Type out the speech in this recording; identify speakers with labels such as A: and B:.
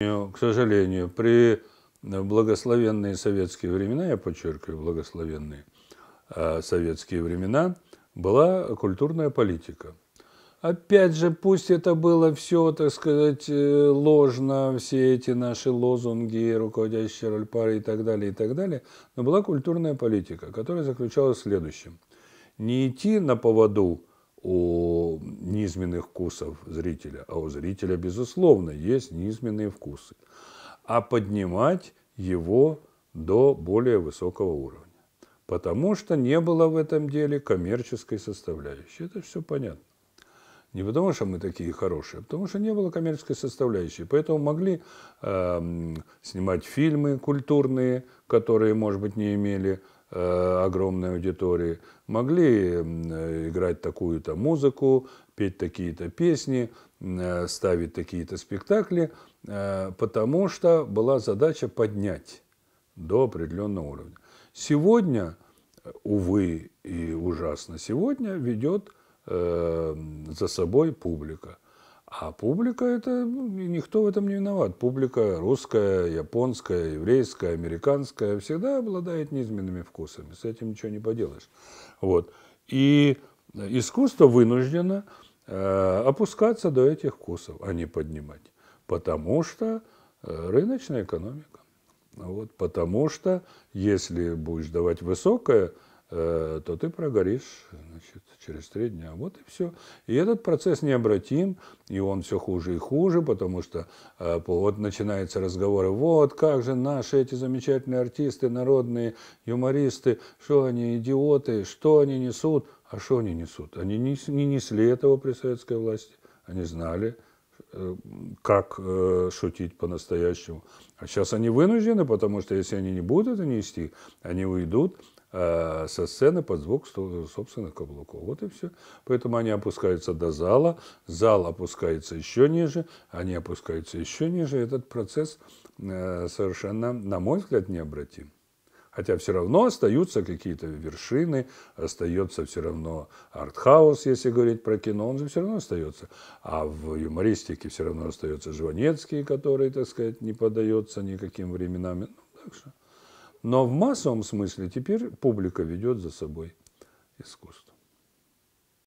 A: К сожалению, при благословенные советские времена, я подчеркиваю, благословенные а, советские времена, была культурная политика. Опять же, пусть это было все, так сказать, э, ложно, все эти наши лозунги, руководящие роль пары и так далее, и так далее, но была культурная политика, которая заключалась в следующем. Не идти на поводу у низменных вкусов зрителя, а у зрителя, безусловно, есть низменные вкусы, а поднимать его до более высокого уровня. Потому что не было в этом деле коммерческой составляющей. Это все понятно. Не потому, что мы такие хорошие, а потому что не было коммерческой составляющей. Поэтому могли э, снимать фильмы культурные, которые, может быть, не имели э, огромной аудитории. Могли э, играть такую-то музыку, петь такие-то песни, э, ставить такие-то спектакли, э, потому что была задача поднять до определенного уровня. Сегодня, э, увы и ужасно, сегодня ведет эм, за собой публика. А публика это, ну, никто в этом не виноват. Публика русская, японская, еврейская, американская всегда обладает низменными вкусами. С этим ничего не поделаешь. Вот. И искусство вынуждено э, опускаться до этих вкусов, а не поднимать. Потому что э, рыночная экономика. Вот, потому что если будешь давать высокое, Э, то ты прогоришь значит, через три дня. Вот и все. И этот процесс необратим, и он все хуже и хуже, потому что э, вот начинаются разговоры, вот как же наши эти замечательные артисты, народные юмористы, что они идиоты, что они несут. А что они несут? Они не, не несли этого при советской власти. Они знали, э, как э, шутить по-настоящему. А сейчас они вынуждены, потому что если они не будут это нести, они уйдут, Э, со сцены под звук собственных каблуков. Вот и все. Поэтому они опускаются до зала, зал опускается еще ниже, они опускаются еще ниже. Этот процесс э, совершенно, на мой взгляд, необратим. Хотя все равно остаются какие-то вершины, остается все равно артхаус, если говорить про кино, он же все равно остается. А в юмористике все равно остается Жванецкий, который, так сказать, не поддается никаким временам. Ну, так что. Но в массовом смысле теперь публика ведет за собой искусство.